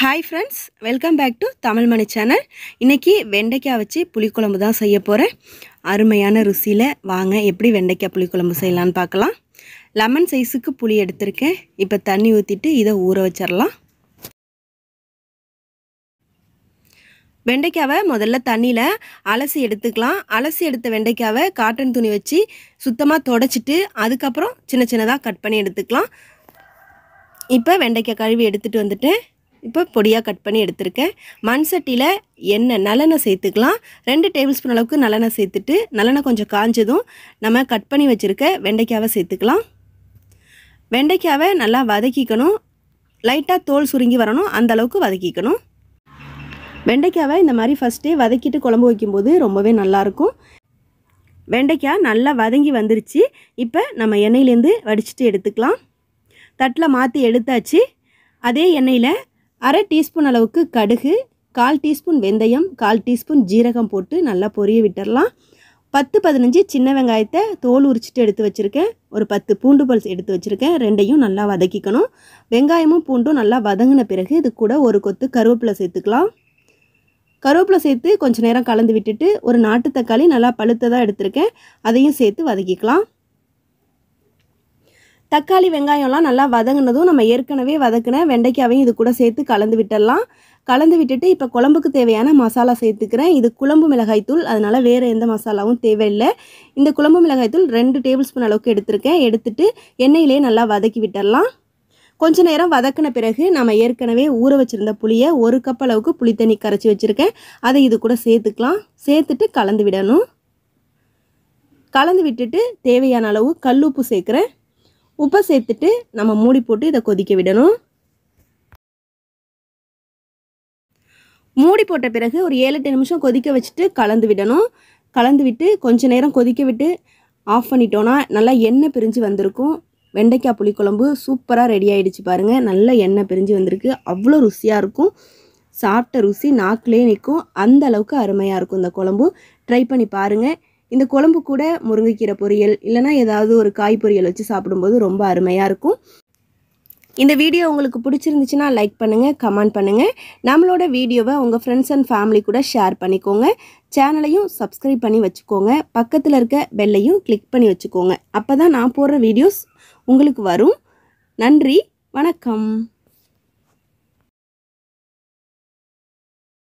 hi friends welcome back to Tamil Mani channel இன்றைக்கி வெண்டைக்காய் வச்சு புளிக்குழம்பு தான் செய்ய போகிறேன் அருமையான ருசியில் வாங்க எப்படி வெண்டைக்காய் புளிக்குழம்பு செய்யலான்னு பார்க்கலாம் லெமன் சைஸுக்கு புளி எடுத்திருக்கேன் இப்போ தண்ணி ஊற்றிட்டு இதை ஊற வச்சிடலாம் வெண்டைக்காவை முதல்ல தண்ணியில் அலசி எடுத்துக்கலாம் அலசி எடுத்த வெண்டைக்காவை காட்டன் துணி வச்சு சுத்தமாக தொடச்சிட்டு அதுக்கப்புறம் சின்ன சின்னதாக கட் பண்ணி எடுத்துக்கலாம் இப்போ வெண்டைக்காய் கழுவி எடுத்துகிட்டு வந்துட்டேன் இப்போ பொடியாக கட் பண்ணி எடுத்திருக்கேன் மண் சட்டியில் எண்ணெய் நலனை சேர்த்துக்கலாம் ரெண்டு டேபிள் ஸ்பூன் அளவுக்கு நலனை சேர்த்துட்டு நலனை கொஞ்சம் காஞ்சதும் நம்ம கட் பண்ணி வச்சுருக்க வெண்டைக்காவை சேர்த்துக்கலாம் வெண்டைக்காவை நல்லா வதக்கிக்கணும் லைட்டாக தோல் சுருங்கி வரணும் அந்த அளவுக்கு வதக்கிக்கணும் வெண்டைக்காவை இந்த மாதிரி ஃபஸ்ட்டே வதக்கிட்டு குழம்பு வைக்கும்போது ரொம்பவே நல்லாயிருக்கும் வெண்டைக்காய் நல்லா வதங்கி வந்துருச்சு இப்போ நம்ம எண்ணெயிலேருந்து வடிச்சிட்டு எடுத்துக்கலாம் தட்டில் மாற்றி எடுத்தாச்சு அதே எண்ணெயில் அரை டீஸ்பூன் அளவுக்கு கடுகு கால் டீஸ்பூன் வெந்தயம் கால் டீஸ்பூன் ஜீரகம் போட்டு நல்லா பொரிய விட்டுடலாம் பத்து பதினஞ்சு சின்ன வெங்காயத்தை தோல் உரிச்சிட்டு எடுத்து வச்சுருக்கேன் ஒரு பத்து பூண்டு பல்ஸ் எடுத்து வச்சுருக்கேன் ரெண்டையும் நல்லா வதக்கிக்கணும் வெங்காயமும் பூண்டும் நல்லா வதங்கின பிறகு இது கூட ஒரு கொத்து கருவேப்பிலை சேர்த்துக்கலாம் கருவேப்பிலை சேர்த்து கொஞ்சம் நேரம் கலந்து விட்டுட்டு ஒரு நாட்டு தக்காளி நல்லா பழுத்ததாக எடுத்திருக்கேன் அதையும் சேர்த்து வதக்கிக்கலாம் தக்காளி வெங்காயம்லாம் நல்லா வதங்கினதும் நம்ம ஏற்கனவே வதக்கின வெண்டைக்காயையும் இது கூட சேர்த்து கலந்து விட்டுடலாம் கலந்து விட்டுட்டு இப்போ குழம்புக்கு தேவையான மசாலா சேர்த்துக்கிறேன் இது குழம்பு மிளகாய்த்தூள் அதனால் வேறு எந்த மசாலாவும் தேவையில்லை இந்த குழம்பு மிளகாய்த்தூள் ரெண்டு டேபிள் ஸ்பூன் அளவுக்கு எடுத்திருக்கேன் எடுத்துட்டு எண்ணெயிலே நல்லா வதக்கி விட்டுடலாம் கொஞ்ச நேரம் வதக்கின பிறகு நம்ம ஏற்கனவே ஊற வச்சுருந்த புளியை ஒரு கப் அளவுக்கு புளி தண்ணி கரைச்சி வச்சுருக்கேன் அதை இது கூட சேர்த்துக்கலாம் சேர்த்துட்டு கலந்து விடணும் கலந்து விட்டுட்டு தேவையான அளவு கல்லுப்பு சேர்க்குறேன் உப்பை சேர்த்துட்டு நம்ம மூடி போட்டு இதை கொதிக்க விடணும் மூடி போட்ட பிறகு ஒரு ஏழு எட்டு நிமிஷம் கொதிக்க வச்சுட்டு கலந்து விடணும் கலந்து விட்டு கொஞ்ச நேரம் கொதிக்க விட்டு ஆஃப் பண்ணிட்டோன்னா நல்லா எண்ணெய் பிரிஞ்சு வந்திருக்கும் வெண்டைக்காய் புளிக்குழம்பு சூப்பராக ரெடி ஆகிடுச்சு பாருங்கள் நல்லா எண்ணெய் பிரிஞ்சு வந்திருக்கு அவ்வளோ ருசியாக இருக்கும் சாப்பிட்ட ருசி நாக்கிலே நிற்கும் அந்த அளவுக்கு அருமையாக இருக்கும் இந்த குழம்பு ட்ரை பண்ணி பாருங்கள் இந்த குழம்பு கூட முருங்கைக்கீரை பொரியல் இல்லைனா ஏதாவது ஒரு காய் பொரியல் வச்சு சாப்பிடும்போது ரொம்ப அருமையாக இருக்கும் இந்த வீடியோ உங்களுக்கு பிடிச்சிருந்துச்சுன்னா லைக் பண்ணுங்கள் கமெண்ட் பண்ணுங்கள் நம்மளோட வீடியோவை உங்கள் ஃப்ரெண்ட்ஸ் அண்ட் ஃபேமிலி கூட ஷேர் பண்ணிக்கோங்க சேனலையும் சப்ஸ்கிரைப் பண்ணி வச்சுக்கோங்க பக்கத்தில் இருக்க பெல்லையும் கிளிக் பண்ணி வச்சுக்கோங்க அப்போ நான் போடுற வீடியோஸ் உங்களுக்கு வரும் நன்றி வணக்கம்